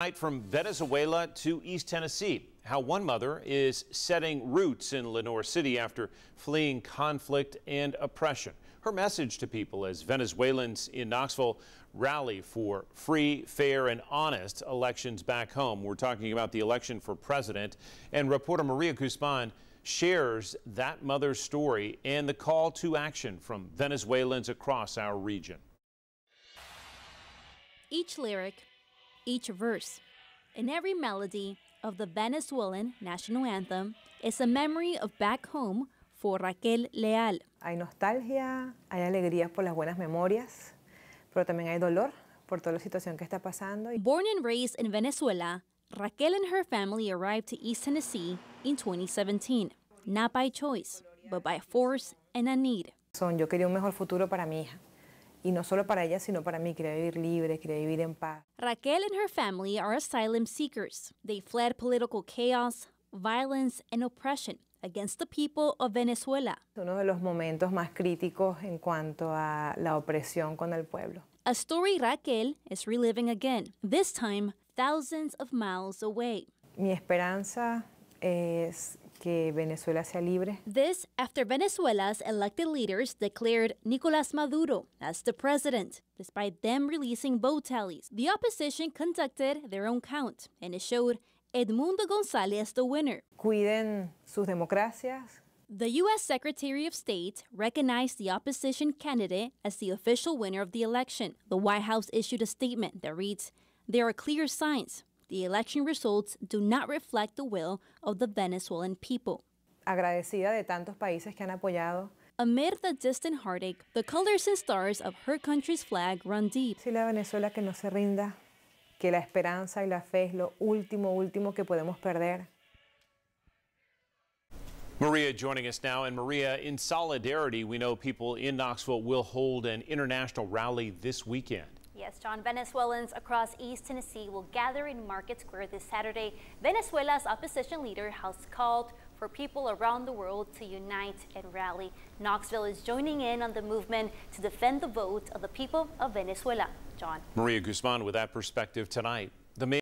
Night from Venezuela to East Tennessee, how one mother is setting roots in Lenore City after fleeing conflict and oppression. Her message to people as Venezuelans in Knoxville rally for free, fair, and honest elections back home. We're talking about the election for president, and reporter Maria Guzman shares that mother's story and the call to action from Venezuelans across our region. Each lyric each verse. In every melody of the Venezuelan national anthem is a memory of back home for Raquel Leal. Hay nostalgia, hay alegría por las buenas memorias, pero también hay dolor por toda la situación que está pasando. Born and raised in Venezuela, Raquel and her family arrived to East Tennessee in 2017, not by choice, but by force and a need. Son, yo quería un mejor futuro para mi hija. y no solo para ella, sino para mí. Quería vivir libre, quería vivir en paz. Raquel and her family are asylum seekers. They fled political chaos, violence, and oppression against the people of Venezuela. Uno de los momentos más críticos en cuanto a la opresión con el pueblo. A story Raquel is reliving again, this time thousands of miles away. Mi esperanza es que Venezuela sea libre. This after Venezuela's elected leaders declared Nicolás Maduro as the president. Despite them releasing vote tallies, the opposition conducted their own count, and it showed Edmundo González the winner. Cuiden sus democracias. The U.S. Secretary of State recognized the opposition candidate as the official winner of the election. The White House issued a statement that reads, There are clear signs the election results do not reflect the will of the Venezuelan people. Agradecida de tantos países que han apoyado Amid the distant heartache, the colors and stars of her country's flag run deep. Si la Venezuela que no se rinda, que la esperanza y la fe es lo último, último que podemos perder. Maria joining us now. And Maria, in solidarity, we know people in Knoxville will hold an international rally this weekend as John Venezuelans across East Tennessee will gather in Market Square this Saturday, Venezuela's opposition leader has called for people around the world to unite and rally. Knoxville is joining in on the movement to defend the vote of the people of Venezuela. John. Maria Guzman with that perspective tonight. The